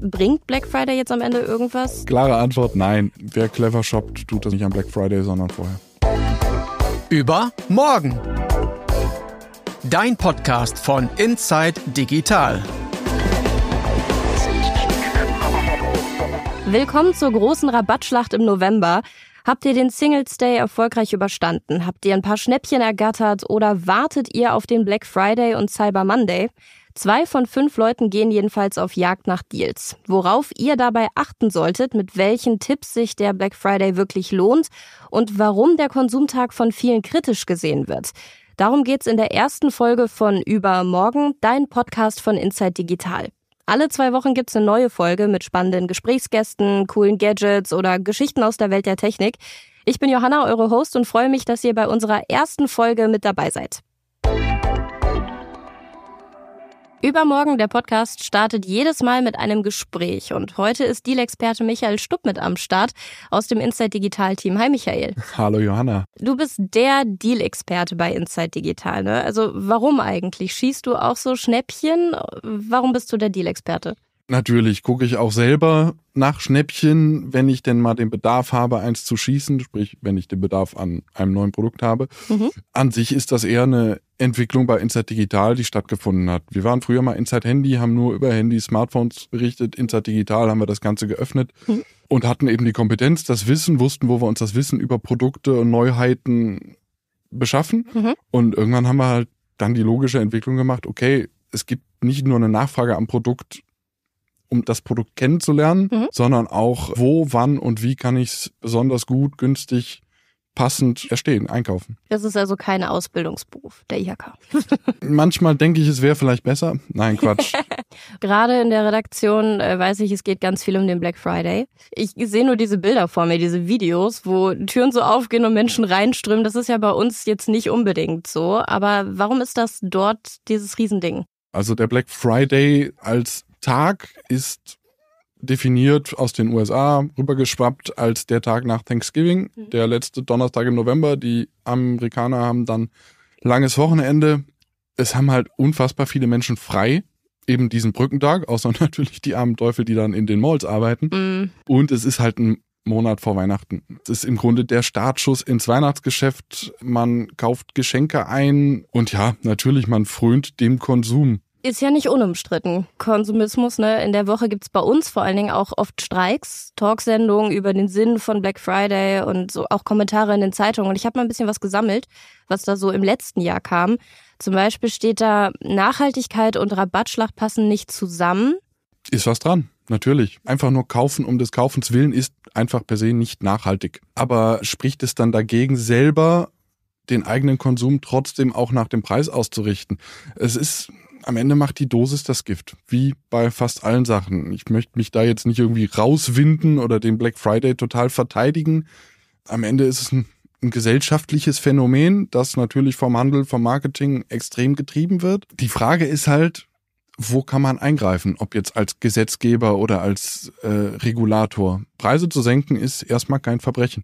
Bringt Black Friday jetzt am Ende irgendwas? Klare Antwort, nein. Wer clever shoppt, tut das nicht am Black Friday, sondern vorher. Über morgen. Dein Podcast von Inside Digital. Willkommen zur großen Rabattschlacht im November. Habt ihr den Singles Day erfolgreich überstanden? Habt ihr ein paar Schnäppchen ergattert oder wartet ihr auf den Black Friday und Cyber Monday? Zwei von fünf Leuten gehen jedenfalls auf Jagd nach Deals. Worauf ihr dabei achten solltet, mit welchen Tipps sich der Black Friday wirklich lohnt und warum der Konsumtag von vielen kritisch gesehen wird. Darum geht's in der ersten Folge von Übermorgen, dein Podcast von Inside Digital. Alle zwei Wochen gibt's eine neue Folge mit spannenden Gesprächsgästen, coolen Gadgets oder Geschichten aus der Welt der Technik. Ich bin Johanna, eure Host und freue mich, dass ihr bei unserer ersten Folge mit dabei seid. Übermorgen, der Podcast startet jedes Mal mit einem Gespräch. Und heute ist Deal-Experte Michael Stupp mit am Start aus dem Inside Digital Team. Hi, Michael. Hallo, Johanna. Du bist der Deal-Experte bei Inside Digital, ne? Also, warum eigentlich? Schießt du auch so Schnäppchen? Warum bist du der Deal-Experte? Natürlich gucke ich auch selber nach Schnäppchen, wenn ich denn mal den Bedarf habe, eins zu schießen, sprich, wenn ich den Bedarf an einem neuen Produkt habe. Mhm. An sich ist das eher eine Entwicklung bei Inside Digital, die stattgefunden hat. Wir waren früher mal Inside Handy, haben nur über Handy, Smartphones berichtet. Inside Digital haben wir das Ganze geöffnet mhm. und hatten eben die Kompetenz, das Wissen, wussten, wo wir uns das Wissen über Produkte und Neuheiten beschaffen. Mhm. Und irgendwann haben wir halt dann die logische Entwicklung gemacht, okay, es gibt nicht nur eine Nachfrage am Produkt, um das Produkt kennenzulernen, mhm. sondern auch, wo, wann und wie kann ich es besonders gut, günstig passend erstehen, einkaufen. Das ist also kein Ausbildungsberuf, der IHK. Manchmal denke ich, es wäre vielleicht besser. Nein, Quatsch. Gerade in der Redaktion äh, weiß ich, es geht ganz viel um den Black Friday. Ich sehe nur diese Bilder vor mir, diese Videos, wo Türen so aufgehen und Menschen reinströmen. Das ist ja bei uns jetzt nicht unbedingt so. Aber warum ist das dort dieses Riesending? Also der Black Friday als Tag ist definiert aus den USA, rübergeschwappt als der Tag nach Thanksgiving, mhm. der letzte Donnerstag im November. Die Amerikaner haben dann langes Wochenende. Es haben halt unfassbar viele Menschen frei, eben diesen Brückentag, außer natürlich die armen Teufel, die dann in den Malls arbeiten. Mhm. Und es ist halt ein Monat vor Weihnachten. Es ist im Grunde der Startschuss ins Weihnachtsgeschäft. Man kauft Geschenke ein und ja, natürlich, man frönt dem Konsum. Ist ja nicht unumstritten. Konsumismus, ne? In der Woche gibt's bei uns vor allen Dingen auch oft Streiks, Talksendungen über den Sinn von Black Friday und so auch Kommentare in den Zeitungen. Und ich habe mal ein bisschen was gesammelt, was da so im letzten Jahr kam. Zum Beispiel steht da, Nachhaltigkeit und Rabattschlacht passen nicht zusammen. Ist was dran, natürlich. Einfach nur kaufen um des Kaufens willen ist einfach per se nicht nachhaltig. Aber spricht es dann dagegen, selber den eigenen Konsum trotzdem auch nach dem Preis auszurichten? Es ist am Ende macht die Dosis das Gift, wie bei fast allen Sachen. Ich möchte mich da jetzt nicht irgendwie rauswinden oder den Black Friday total verteidigen. Am Ende ist es ein, ein gesellschaftliches Phänomen, das natürlich vom Handel, vom Marketing extrem getrieben wird. Die Frage ist halt, wo kann man eingreifen, ob jetzt als Gesetzgeber oder als äh, Regulator. Preise zu senken ist erstmal kein Verbrechen.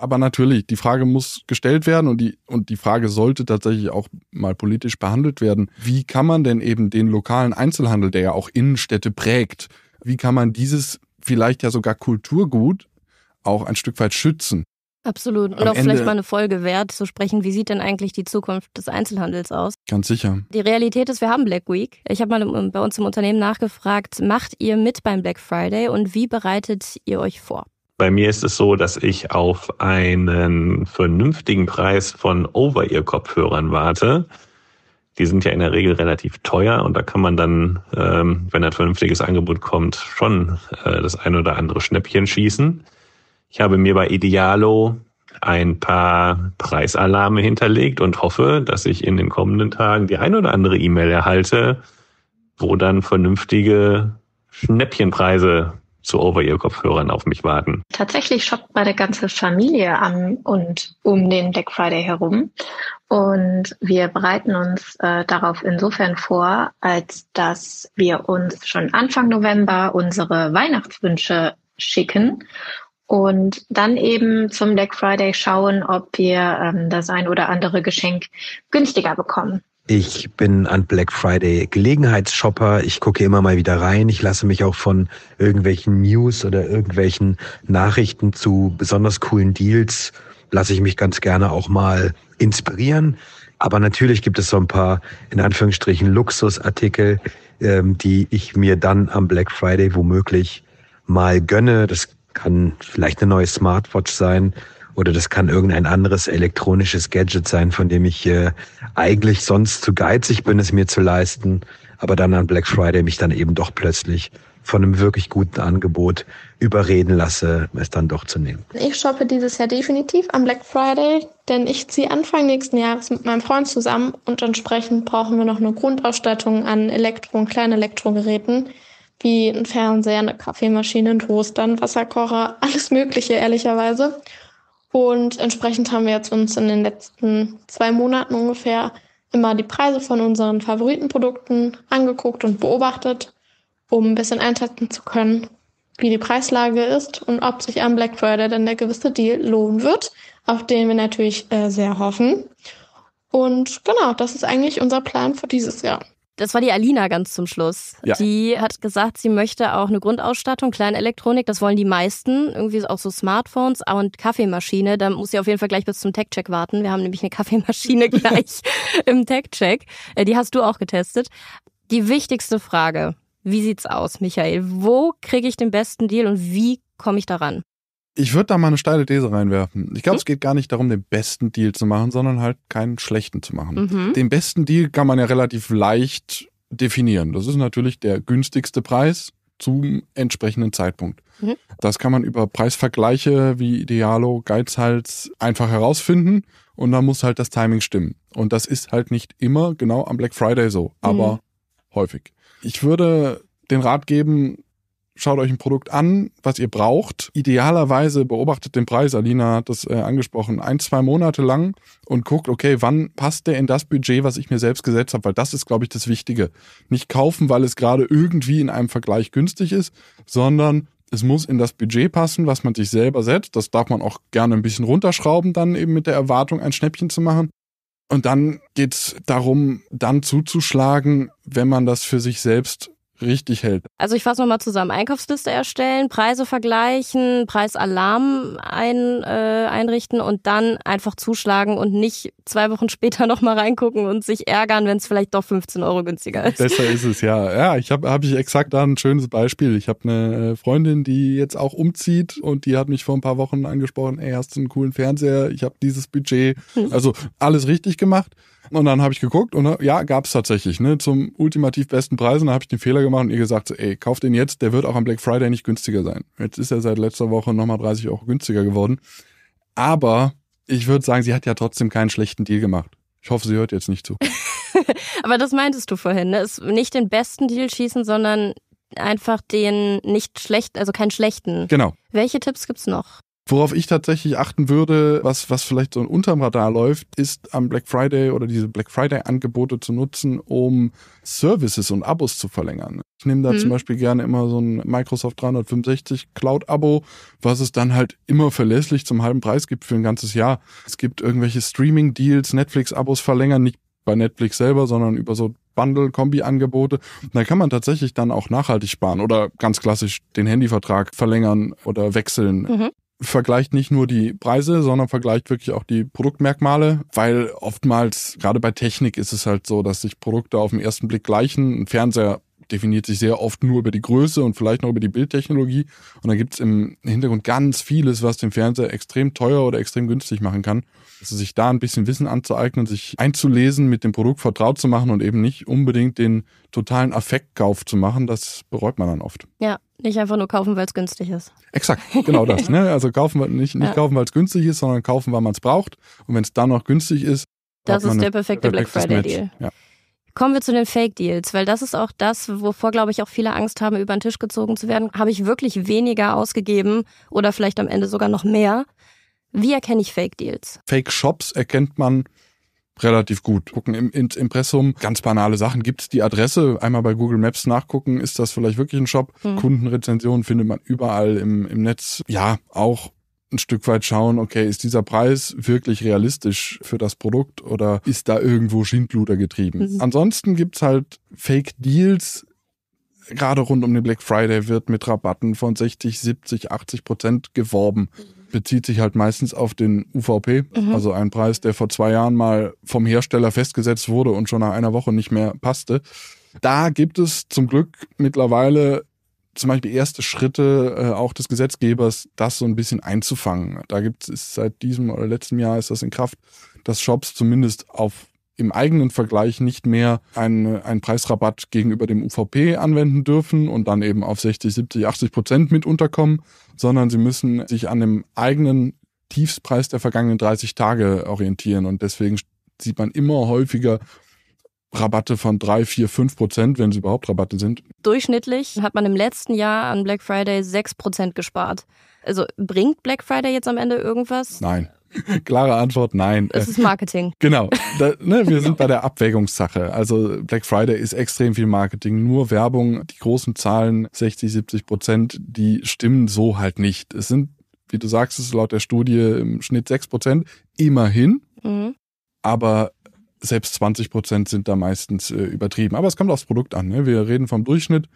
Aber natürlich, die Frage muss gestellt werden und die, und die Frage sollte tatsächlich auch mal politisch behandelt werden. Wie kann man denn eben den lokalen Einzelhandel, der ja auch Innenstädte prägt, wie kann man dieses vielleicht ja sogar Kulturgut auch ein Stück weit schützen? Absolut. Und Am auch Ende vielleicht mal eine Folge wert zu sprechen, wie sieht denn eigentlich die Zukunft des Einzelhandels aus? Ganz sicher. Die Realität ist, wir haben Black Week. Ich habe mal bei uns im Unternehmen nachgefragt, macht ihr mit beim Black Friday und wie bereitet ihr euch vor? Bei mir ist es so, dass ich auf einen vernünftigen Preis von Over-Ear-Kopfhörern warte. Die sind ja in der Regel relativ teuer und da kann man dann, ähm, wenn ein vernünftiges Angebot kommt, schon äh, das ein oder andere Schnäppchen schießen. Ich habe mir bei Idealo ein paar Preisalarme hinterlegt und hoffe, dass ich in den kommenden Tagen die ein oder andere E-Mail erhalte, wo dann vernünftige Schnäppchenpreise zu Over-Ear-Kopfhörern auf mich warten. Tatsächlich shoppt meine ganze Familie an und um den Black Friday herum. Und wir bereiten uns äh, darauf insofern vor, als dass wir uns schon Anfang November unsere Weihnachtswünsche schicken und dann eben zum Black Friday schauen, ob wir ähm, das ein oder andere Geschenk günstiger bekommen. Ich bin an Black Friday Gelegenheitsshopper. Ich gucke immer mal wieder rein. Ich lasse mich auch von irgendwelchen News oder irgendwelchen Nachrichten zu besonders coolen Deals, lasse ich mich ganz gerne auch mal inspirieren. Aber natürlich gibt es so ein paar, in Anführungsstrichen, Luxusartikel, ähm, die ich mir dann am Black Friday womöglich mal gönne. Das kann vielleicht eine neue Smartwatch sein oder das kann irgendein anderes elektronisches Gadget sein, von dem ich äh, eigentlich sonst zu geizig bin, es mir zu leisten, aber dann an Black Friday mich dann eben doch plötzlich von einem wirklich guten Angebot überreden lasse, es dann doch zu nehmen. Ich shoppe dieses Jahr definitiv am Black Friday, denn ich ziehe Anfang nächsten Jahres mit meinem Freund zusammen und entsprechend brauchen wir noch eine Grundausstattung an Elektro- und Kleinelektrogeräten wie ein Fernseher, eine Kaffeemaschine, ein Toaster, ein Wasserkocher, alles Mögliche ehrlicherweise. Und entsprechend haben wir jetzt uns in den letzten zwei Monaten ungefähr immer die Preise von unseren Favoritenprodukten angeguckt und beobachtet, um ein bisschen einschätzen zu können, wie die Preislage ist und ob sich am Black Friday dann der gewisse Deal lohnen wird, auf den wir natürlich äh, sehr hoffen. Und genau, das ist eigentlich unser Plan für dieses Jahr. Das war die Alina ganz zum Schluss. Ja. Die hat gesagt, sie möchte auch eine Grundausstattung, Kleinelektronik, das wollen die meisten. Irgendwie auch so Smartphones und Kaffeemaschine. Da muss sie auf jeden Fall gleich bis zum Tech-Check warten. Wir haben nämlich eine Kaffeemaschine gleich im Tech-Check. Äh, die hast du auch getestet. Die wichtigste Frage. Wie sieht's aus, Michael? Wo kriege ich den besten Deal und wie komme ich daran? Ich würde da mal eine steile These reinwerfen. Ich glaube, hm? es geht gar nicht darum, den besten Deal zu machen, sondern halt keinen schlechten zu machen. Mhm. Den besten Deal kann man ja relativ leicht definieren. Das ist natürlich der günstigste Preis zum entsprechenden Zeitpunkt. Mhm. Das kann man über Preisvergleiche wie Idealo, Geizhals einfach herausfinden und dann muss halt das Timing stimmen. Und das ist halt nicht immer genau am Black Friday so, mhm. aber mhm. häufig. Ich würde den Rat geben, schaut euch ein Produkt an, was ihr braucht. Idealerweise beobachtet den Preis, Alina hat das äh, angesprochen, ein, zwei Monate lang und guckt, okay, wann passt der in das Budget, was ich mir selbst gesetzt habe, weil das ist, glaube ich, das Wichtige. Nicht kaufen, weil es gerade irgendwie in einem Vergleich günstig ist, sondern es muss in das Budget passen, was man sich selber setzt. Das darf man auch gerne ein bisschen runterschrauben, dann eben mit der Erwartung, ein Schnäppchen zu machen. Und dann geht's darum, dann zuzuschlagen, wenn man das für sich selbst richtig hält. Also ich fasse nochmal zusammen. Einkaufsliste erstellen, Preise vergleichen, Preisalarm ein, äh, einrichten und dann einfach zuschlagen und nicht zwei Wochen später nochmal reingucken und sich ärgern, wenn es vielleicht doch 15 Euro günstiger ist. Besser ist es, ja. Ja, ich habe hab ich exakt da ein schönes Beispiel. Ich habe eine äh, Freundin, die jetzt auch umzieht und die hat mich vor ein paar Wochen angesprochen, ey, hast du einen coolen Fernseher? Ich habe dieses Budget. Hm. Also alles richtig gemacht. Und dann habe ich geguckt und ne, ja, gab es tatsächlich, ne, zum ultimativ besten Preis. Und dann habe ich den Fehler gemacht und ihr gesagt, so, ey, kauft den jetzt, der wird auch am Black Friday nicht günstiger sein. Jetzt ist er seit letzter Woche nochmal 30 Euro günstiger geworden. Aber ich würde sagen, sie hat ja trotzdem keinen schlechten Deal gemacht. Ich hoffe, sie hört jetzt nicht zu. Aber das meintest du vorhin, ne? Ist nicht den besten Deal schießen, sondern einfach den nicht schlechten, also keinen schlechten. Genau. Welche Tipps gibt's noch? Worauf ich tatsächlich achten würde, was, was vielleicht so unterm Radar läuft, ist am Black Friday oder diese Black Friday-Angebote zu nutzen, um Services und Abos zu verlängern. Ich nehme da mhm. zum Beispiel gerne immer so ein Microsoft 365 Cloud-Abo, was es dann halt immer verlässlich zum halben Preis gibt für ein ganzes Jahr. Es gibt irgendwelche Streaming-Deals, Netflix-Abos verlängern, nicht bei Netflix selber, sondern über so Bundle-Kombi-Angebote. Da kann man tatsächlich dann auch nachhaltig sparen oder ganz klassisch den Handyvertrag verlängern oder wechseln. Mhm vergleicht nicht nur die Preise, sondern vergleicht wirklich auch die Produktmerkmale, weil oftmals, gerade bei Technik, ist es halt so, dass sich Produkte auf den ersten Blick gleichen. Ein Fernseher definiert sich sehr oft nur über die Größe und vielleicht noch über die Bildtechnologie. Und dann gibt es im Hintergrund ganz vieles, was den Fernseher extrem teuer oder extrem günstig machen kann. Also sich da ein bisschen Wissen anzueignen, sich einzulesen, mit dem Produkt vertraut zu machen und eben nicht unbedingt den totalen Affektkauf zu machen, das bereut man dann oft. Ja, nicht einfach nur kaufen, weil es günstig ist. Exakt, genau das. Ne? Also kaufen nicht, nicht ja. kaufen, weil es günstig ist, sondern kaufen, weil man es braucht. Und wenn es dann noch günstig ist, das ist der perfekte Black Friday Deal. Ja. Kommen wir zu den Fake Deals, weil das ist auch das, wovor, glaube ich, auch viele Angst haben, über den Tisch gezogen zu werden. Habe ich wirklich weniger ausgegeben oder vielleicht am Ende sogar noch mehr? Wie erkenne ich Fake Deals? Fake Shops erkennt man relativ gut. Gucken im, ins Impressum, ganz banale Sachen. Gibt es die Adresse? Einmal bei Google Maps nachgucken, ist das vielleicht wirklich ein Shop? Hm. Kundenrezensionen findet man überall im, im Netz. Ja, auch ein Stück weit schauen, okay, ist dieser Preis wirklich realistisch für das Produkt oder ist da irgendwo Schindluder getrieben? Mhm. Ansonsten gibt's halt Fake Deals. Gerade rund um den Black Friday wird mit Rabatten von 60, 70, 80 Prozent geworben. Mhm. Bezieht sich halt meistens auf den UVP, mhm. also einen Preis, der vor zwei Jahren mal vom Hersteller festgesetzt wurde und schon nach einer Woche nicht mehr passte. Da gibt es zum Glück mittlerweile zum Beispiel erste Schritte äh, auch des Gesetzgebers, das so ein bisschen einzufangen. Da gibt es seit diesem oder letztem Jahr ist das in Kraft, dass Shops zumindest auf im eigenen Vergleich nicht mehr einen, einen Preisrabatt gegenüber dem UVP anwenden dürfen und dann eben auf 60, 70, 80 Prozent mit unterkommen, sondern sie müssen sich an dem eigenen Tiefspreis der vergangenen 30 Tage orientieren. Und deswegen sieht man immer häufiger Rabatte von drei, vier, fünf Prozent, wenn sie überhaupt Rabatte sind. Durchschnittlich hat man im letzten Jahr an Black Friday sechs Prozent gespart. Also bringt Black Friday jetzt am Ende irgendwas? Nein. Klare Antwort, nein. Es ist Marketing. Genau. Da, ne, wir sind bei der Abwägungssache. Also Black Friday ist extrem viel Marketing, nur Werbung. Die großen Zahlen, 60, 70 Prozent, die stimmen so halt nicht. Es sind, wie du sagst, es laut der Studie im Schnitt 6 Prozent, immerhin. Mhm. Aber selbst 20 Prozent sind da meistens äh, übertrieben. Aber es kommt aufs Produkt an. Ne? Wir reden vom Durchschnitt.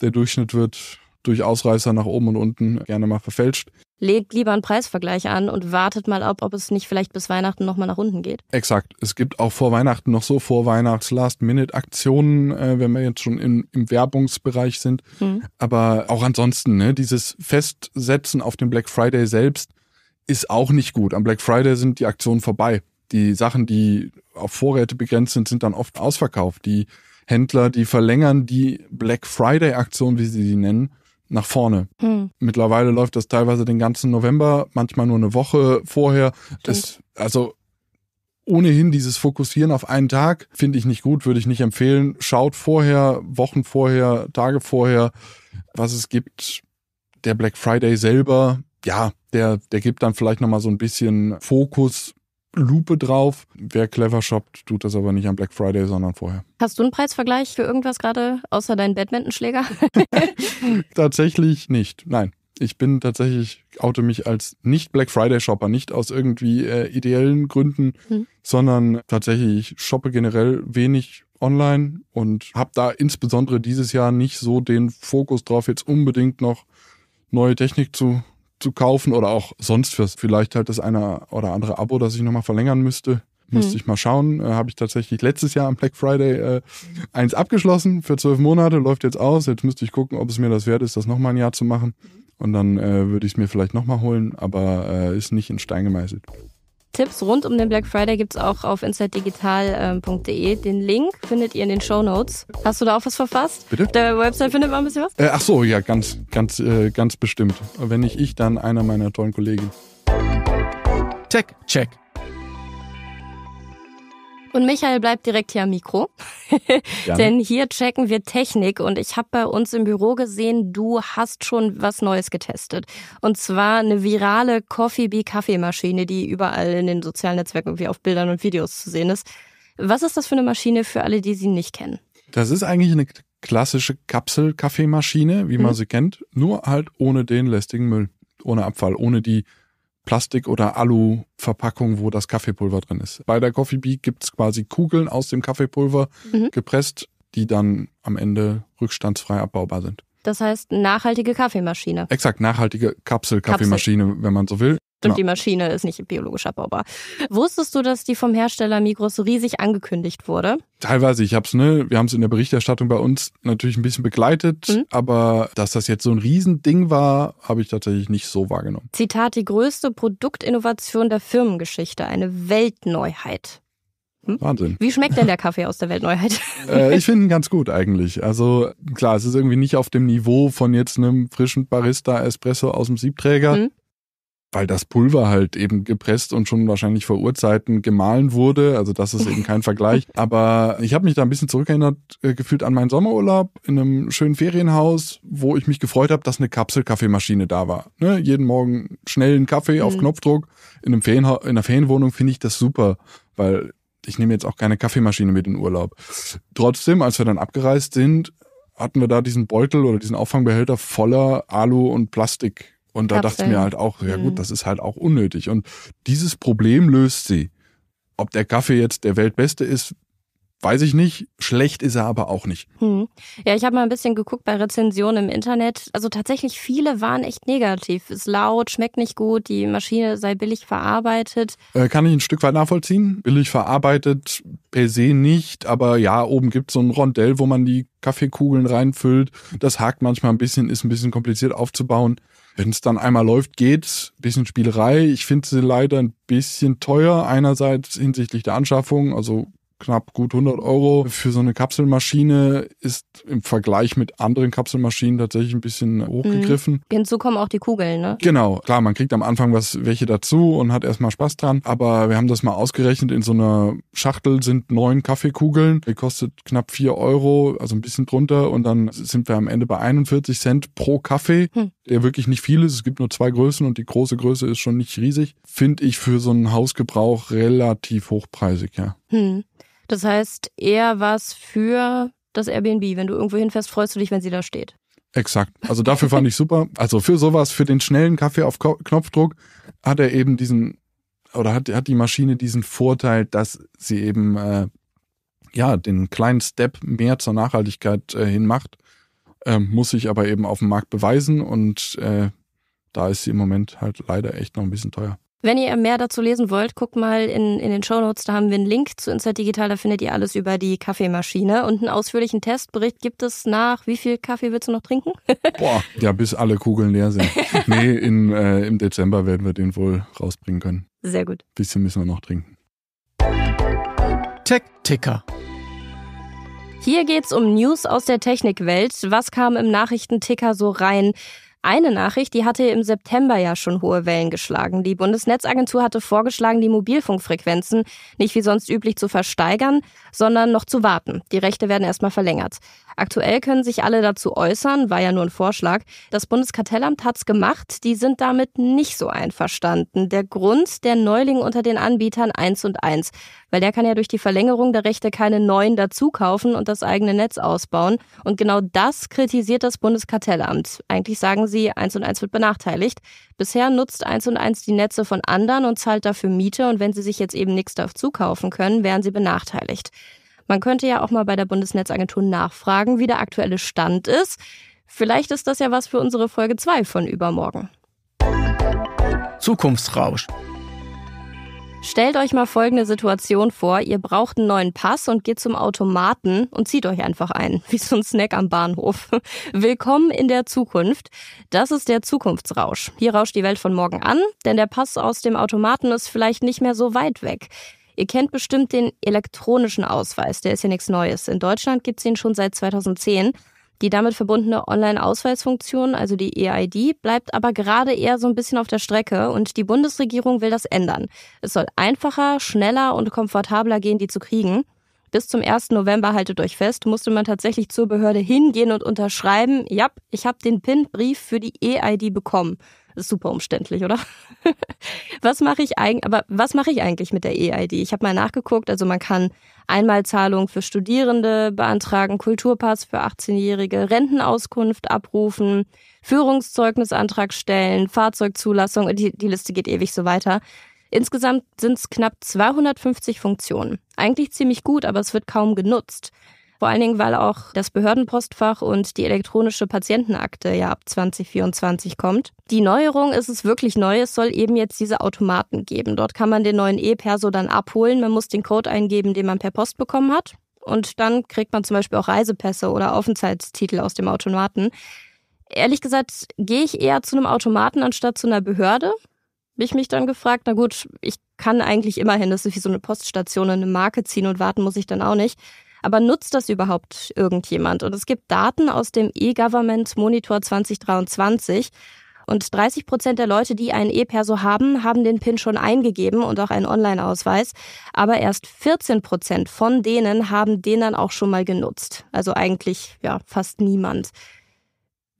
Der Durchschnitt wird durch Ausreißer nach oben und unten gerne mal verfälscht. Legt lieber einen Preisvergleich an und wartet mal ab, ob es nicht vielleicht bis Weihnachten nochmal nach unten geht. Exakt. Es gibt auch vor Weihnachten noch so Vorweihnachts-Last-Minute-Aktionen, äh, wenn wir jetzt schon im, im Werbungsbereich sind. Mhm. Aber auch ansonsten, ne, dieses Festsetzen auf den Black Friday selbst ist auch nicht gut. Am Black Friday sind die Aktionen vorbei. Die Sachen, die auf Vorräte begrenzt sind, sind dann oft ausverkauft. Die Händler, die verlängern die Black Friday-Aktion, wie sie sie nennen, nach vorne. Hm. Mittlerweile läuft das teilweise den ganzen November, manchmal nur eine Woche vorher. Das, also ohnehin dieses Fokussieren auf einen Tag finde ich nicht gut, würde ich nicht empfehlen. Schaut vorher, Wochen vorher, Tage vorher, was es gibt. Der Black Friday selber, ja, der, der gibt dann vielleicht nochmal so ein bisschen Fokus Lupe drauf. Wer clever shoppt, tut das aber nicht am Black Friday, sondern vorher. Hast du einen Preisvergleich für irgendwas gerade, außer deinen Badmintonschläger? tatsächlich nicht, nein. Ich bin tatsächlich, oute mich als nicht Black Friday Shopper, nicht aus irgendwie äh, ideellen Gründen, hm. sondern tatsächlich, ich shoppe generell wenig online und habe da insbesondere dieses Jahr nicht so den Fokus drauf, jetzt unbedingt noch neue Technik zu zu kaufen oder auch sonst fürs vielleicht halt das eine oder andere Abo, das ich nochmal verlängern müsste. Müsste hm. ich mal schauen. Äh, Habe ich tatsächlich letztes Jahr am Black Friday äh, eins abgeschlossen für zwölf Monate, läuft jetzt aus. Jetzt müsste ich gucken, ob es mir das wert ist, das nochmal ein Jahr zu machen. Und dann äh, würde ich es mir vielleicht nochmal holen, aber äh, ist nicht in Stein gemeißelt. Tipps rund um den Black Friday gibt es auch auf insidedigital.de. Ähm, den Link findet ihr in den Show Notes. Hast du da auch was verfasst? Bitte? Auf der Website findet man ein bisschen was? Äh, ach so, ja, ganz, ganz, äh, ganz bestimmt. Wenn nicht ich, dann einer meiner tollen Kollegen. Check, Check. Und Michael bleibt direkt hier am Mikro, denn hier checken wir Technik und ich habe bei uns im Büro gesehen, du hast schon was Neues getestet. Und zwar eine virale Coffee Bee Kaffeemaschine, die überall in den sozialen Netzwerken wie auf Bildern und Videos zu sehen ist. Was ist das für eine Maschine für alle, die sie nicht kennen? Das ist eigentlich eine klassische Kapsel-Kaffeemaschine, wie man mhm. sie kennt, nur halt ohne den lästigen Müll, ohne Abfall, ohne die Plastik- oder Alu-Verpackung, wo das Kaffeepulver drin ist. Bei der Coffee Bee gibt es quasi Kugeln aus dem Kaffeepulver mhm. gepresst, die dann am Ende rückstandsfrei abbaubar sind. Das heißt nachhaltige Kaffeemaschine. Exakt, nachhaltige Kapsel-Kaffeemaschine, Kapsel. wenn man so will. Und genau. die Maschine ist nicht biologisch abbaubar. Wusstest du, dass die vom Hersteller Migros so riesig angekündigt wurde? Teilweise, ich hab's, ne, wir haben es in der Berichterstattung bei uns natürlich ein bisschen begleitet, mhm. aber dass das jetzt so ein Riesending war, habe ich tatsächlich nicht so wahrgenommen. Zitat, die größte Produktinnovation der Firmengeschichte, eine Weltneuheit. Wahnsinn. Wie schmeckt denn der Kaffee aus der Weltneuheit? äh, ich finde ihn ganz gut eigentlich. Also klar, es ist irgendwie nicht auf dem Niveau von jetzt einem frischen Barista-Espresso aus dem Siebträger. Hm? Weil das Pulver halt eben gepresst und schon wahrscheinlich vor Urzeiten gemahlen wurde. Also das ist eben kein Vergleich. Aber ich habe mich da ein bisschen zurückerinnert, äh, gefühlt an meinen Sommerurlaub in einem schönen Ferienhaus, wo ich mich gefreut habe, dass eine Kapselkaffeemaschine da war. Ne? Jeden Morgen schnellen Kaffee mhm. auf Knopfdruck. In, einem Ferien, in einer Ferienwohnung finde ich das super weil ich nehme jetzt auch keine Kaffeemaschine mit in Urlaub. Trotzdem, als wir dann abgereist sind, hatten wir da diesen Beutel oder diesen Auffangbehälter voller Alu und Plastik. Und da Kapseln. dachte ich mir halt auch, ja gut, mhm. das ist halt auch unnötig. Und dieses Problem löst sie. Ob der Kaffee jetzt der weltbeste ist, Weiß ich nicht. Schlecht ist er aber auch nicht. Hm. Ja, ich habe mal ein bisschen geguckt bei Rezensionen im Internet. Also tatsächlich viele waren echt negativ. Ist laut, schmeckt nicht gut, die Maschine sei billig verarbeitet. Äh, kann ich ein Stück weit nachvollziehen. Billig verarbeitet per se nicht, aber ja, oben gibt es so ein Rondell, wo man die Kaffeekugeln reinfüllt. Das hakt manchmal ein bisschen, ist ein bisschen kompliziert aufzubauen. Wenn es dann einmal läuft, geht's. Bisschen Spielerei. Ich finde sie leider ein bisschen teuer. Einerseits hinsichtlich der Anschaffung. Also knapp gut 100 Euro für so eine Kapselmaschine ist im Vergleich mit anderen Kapselmaschinen tatsächlich ein bisschen mhm. hochgegriffen. Mhm. Hinzu kommen auch die Kugeln, ne? Genau, klar, man kriegt am Anfang was welche dazu und hat erstmal Spaß dran, aber wir haben das mal ausgerechnet, in so einer Schachtel sind neun Kaffeekugeln, die kostet knapp vier Euro, also ein bisschen drunter und dann sind wir am Ende bei 41 Cent pro Kaffee, hm. der wirklich nicht viel ist, es gibt nur zwei Größen und die große Größe ist schon nicht riesig, finde ich für so einen Hausgebrauch relativ hochpreisig, ja. Hm. Das heißt, eher was für das Airbnb. Wenn du irgendwo hinfährst, freust du dich, wenn sie da steht. Exakt. Also dafür fand ich super. Also für sowas, für den schnellen Kaffee auf Knopfdruck hat er eben diesen oder hat, hat die Maschine diesen Vorteil, dass sie eben äh, ja den kleinen Step mehr zur Nachhaltigkeit äh, hin macht, äh, muss sich aber eben auf dem Markt beweisen und äh, da ist sie im Moment halt leider echt noch ein bisschen teuer. Wenn ihr mehr dazu lesen wollt, guckt mal in, in den Show Notes, da haben wir einen Link zu Inside Digital, da findet ihr alles über die Kaffeemaschine und einen ausführlichen Testbericht gibt es nach, wie viel Kaffee willst du noch trinken? Boah, ja, bis alle Kugeln leer sind. Nee, in, äh, im Dezember werden wir den wohl rausbringen können. Sehr gut. Ein bisschen müssen wir noch trinken. Tech-Ticker. Hier geht's um News aus der Technikwelt. Was kam im Nachrichtenticker so rein? eine Nachricht, die hatte im September ja schon hohe Wellen geschlagen. Die Bundesnetzagentur hatte vorgeschlagen, die Mobilfunkfrequenzen nicht wie sonst üblich zu versteigern, sondern noch zu warten. Die Rechte werden erstmal verlängert. Aktuell können sich alle dazu äußern, war ja nur ein Vorschlag. Das Bundeskartellamt hat's gemacht, die sind damit nicht so einverstanden. Der Grund der Neuling unter den Anbietern 1 und 1, weil der kann ja durch die Verlängerung der Rechte keine neuen dazukaufen und das eigene Netz ausbauen. Und genau das kritisiert das Bundeskartellamt. Eigentlich sagen sie, 1 und 1 wird benachteiligt. Bisher nutzt 1 und 1 die Netze von anderen und zahlt dafür Miete und wenn sie sich jetzt eben nichts dazukaufen können, wären sie benachteiligt. Man könnte ja auch mal bei der Bundesnetzagentur nachfragen, wie der aktuelle Stand ist. Vielleicht ist das ja was für unsere Folge 2 von übermorgen. Zukunftsrausch. Stellt euch mal folgende Situation vor. Ihr braucht einen neuen Pass und geht zum Automaten und zieht euch einfach ein, wie so ein Snack am Bahnhof. Willkommen in der Zukunft. Das ist der Zukunftsrausch. Hier rauscht die Welt von morgen an, denn der Pass aus dem Automaten ist vielleicht nicht mehr so weit weg. Ihr kennt bestimmt den elektronischen Ausweis, der ist ja nichts Neues. In Deutschland gibt es ihn schon seit 2010. Die damit verbundene Online-Ausweisfunktion, also die EID, bleibt aber gerade eher so ein bisschen auf der Strecke und die Bundesregierung will das ändern. Es soll einfacher, schneller und komfortabler gehen, die zu kriegen. Bis zum 1. November, haltet euch fest, musste man tatsächlich zur Behörde hingehen und unterschreiben, ja, ich habe den PIN-Brief für die EID bekommen super umständlich, oder? was mache ich eigentlich, aber was mache ich eigentlich mit der EID? Ich habe mal nachgeguckt, also man kann Einmalzahlung für Studierende beantragen, Kulturpass für 18-Jährige, Rentenauskunft abrufen, Führungszeugnisantrag stellen, Fahrzeugzulassung, die, die Liste geht ewig so weiter. Insgesamt sind es knapp 250 Funktionen. Eigentlich ziemlich gut, aber es wird kaum genutzt. Vor allen Dingen, weil auch das Behördenpostfach und die elektronische Patientenakte ja ab 2024 kommt. Die Neuerung ist es wirklich neu. Es soll eben jetzt diese Automaten geben. Dort kann man den neuen E-Perso dann abholen. Man muss den Code eingeben, den man per Post bekommen hat. Und dann kriegt man zum Beispiel auch Reisepässe oder Aufenthaltstitel aus dem Automaten. Ehrlich gesagt, gehe ich eher zu einem Automaten anstatt zu einer Behörde. Habe ich mich dann gefragt, na gut, ich kann eigentlich immerhin, das ist wie so eine Poststation, eine Marke ziehen und warten muss ich dann auch nicht. Aber nutzt das überhaupt irgendjemand? Und es gibt Daten aus dem E-Government Monitor 2023. Und 30 Prozent der Leute, die einen E-Perso haben, haben den PIN schon eingegeben und auch einen Online-Ausweis. Aber erst 14 Prozent von denen haben den dann auch schon mal genutzt. Also eigentlich, ja, fast niemand.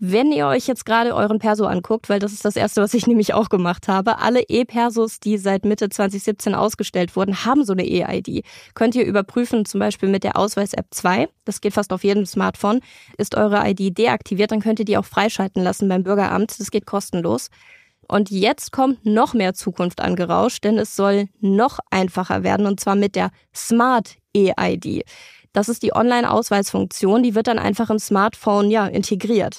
Wenn ihr euch jetzt gerade euren Perso anguckt, weil das ist das erste, was ich nämlich auch gemacht habe, alle E-Persos, die seit Mitte 2017 ausgestellt wurden, haben so eine E-ID. Könnt ihr überprüfen, zum Beispiel mit der Ausweis-App 2. Das geht fast auf jedem Smartphone. Ist eure ID deaktiviert, dann könnt ihr die auch freischalten lassen beim Bürgeramt. Das geht kostenlos. Und jetzt kommt noch mehr Zukunft angerauscht, denn es soll noch einfacher werden und zwar mit der Smart E-ID. Das ist die Online-Ausweisfunktion, die wird dann einfach im Smartphone ja integriert.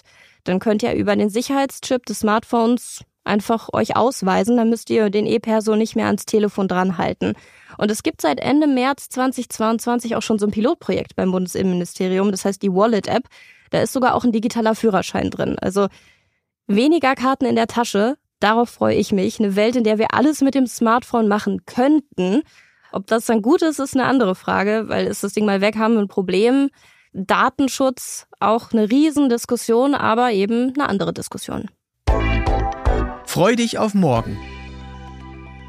Dann könnt ihr über den Sicherheitschip des Smartphones einfach euch ausweisen, dann müsst ihr den e person nicht mehr ans Telefon dranhalten. Und es gibt seit Ende März 2022 auch schon so ein Pilotprojekt beim Bundesinnenministerium, das heißt die Wallet-App. Da ist sogar auch ein digitaler Führerschein drin. Also weniger Karten in der Tasche, darauf freue ich mich. Eine Welt, in der wir alles mit dem Smartphone machen könnten. Ob das dann gut ist, ist eine andere Frage, weil ist das Ding mal weg, haben wir ein Problem. Datenschutz auch eine Riesendiskussion, aber eben eine andere Diskussion. Freu dich auf morgen.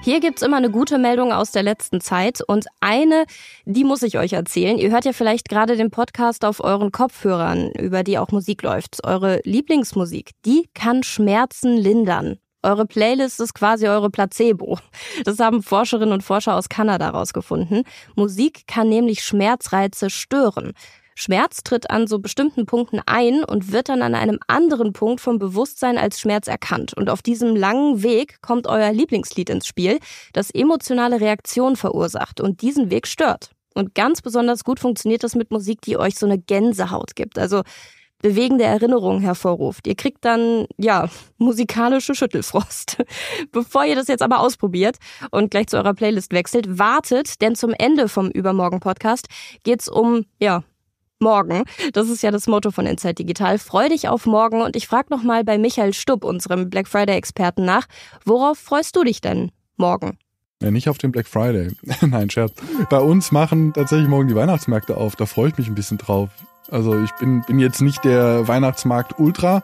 Hier gibt es immer eine gute Meldung aus der letzten Zeit und eine, die muss ich euch erzählen. Ihr hört ja vielleicht gerade den Podcast auf euren Kopfhörern, über die auch Musik läuft. Eure Lieblingsmusik, die kann Schmerzen lindern. Eure Playlist ist quasi eure Placebo. Das haben Forscherinnen und Forscher aus Kanada herausgefunden. Musik kann nämlich Schmerzreize stören. Schmerz tritt an so bestimmten Punkten ein und wird dann an einem anderen Punkt vom Bewusstsein als Schmerz erkannt. Und auf diesem langen Weg kommt euer Lieblingslied ins Spiel, das emotionale Reaktionen verursacht und diesen Weg stört. Und ganz besonders gut funktioniert das mit Musik, die euch so eine Gänsehaut gibt, also bewegende Erinnerungen hervorruft. Ihr kriegt dann, ja, musikalische Schüttelfrost. Bevor ihr das jetzt aber ausprobiert und gleich zu eurer Playlist wechselt, wartet, denn zum Ende vom Übermorgen-Podcast geht es um, ja, morgen. Das ist ja das Motto von Inside Digital. Freu dich auf morgen und ich frage nochmal bei Michael Stubb, unserem Black Friday-Experten, nach, worauf freust du dich denn morgen? Ja, nicht auf den Black Friday. Nein, Scherz. Bei uns machen tatsächlich morgen die Weihnachtsmärkte auf. Da freue ich mich ein bisschen drauf. Also ich bin, bin jetzt nicht der Weihnachtsmarkt-Ultra,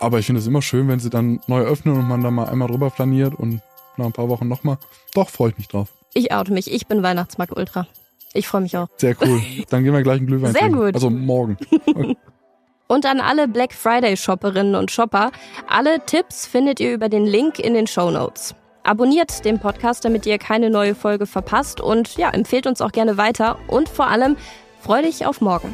aber ich finde es immer schön, wenn sie dann neu öffnen und man da mal einmal drüber planiert und nach ein paar Wochen nochmal. Doch, freue ich mich drauf. Ich oute mich, ich bin Weihnachtsmarkt-Ultra. Ich freue mich auch. Sehr cool. Dann gehen wir gleich einen Glühwein. Sehr trinken. gut. Also morgen. und an alle Black Friday Shopperinnen und Shopper, alle Tipps findet ihr über den Link in den Show Notes. Abonniert den Podcast, damit ihr keine neue Folge verpasst und ja, empfehlt uns auch gerne weiter und vor allem freu dich auf morgen.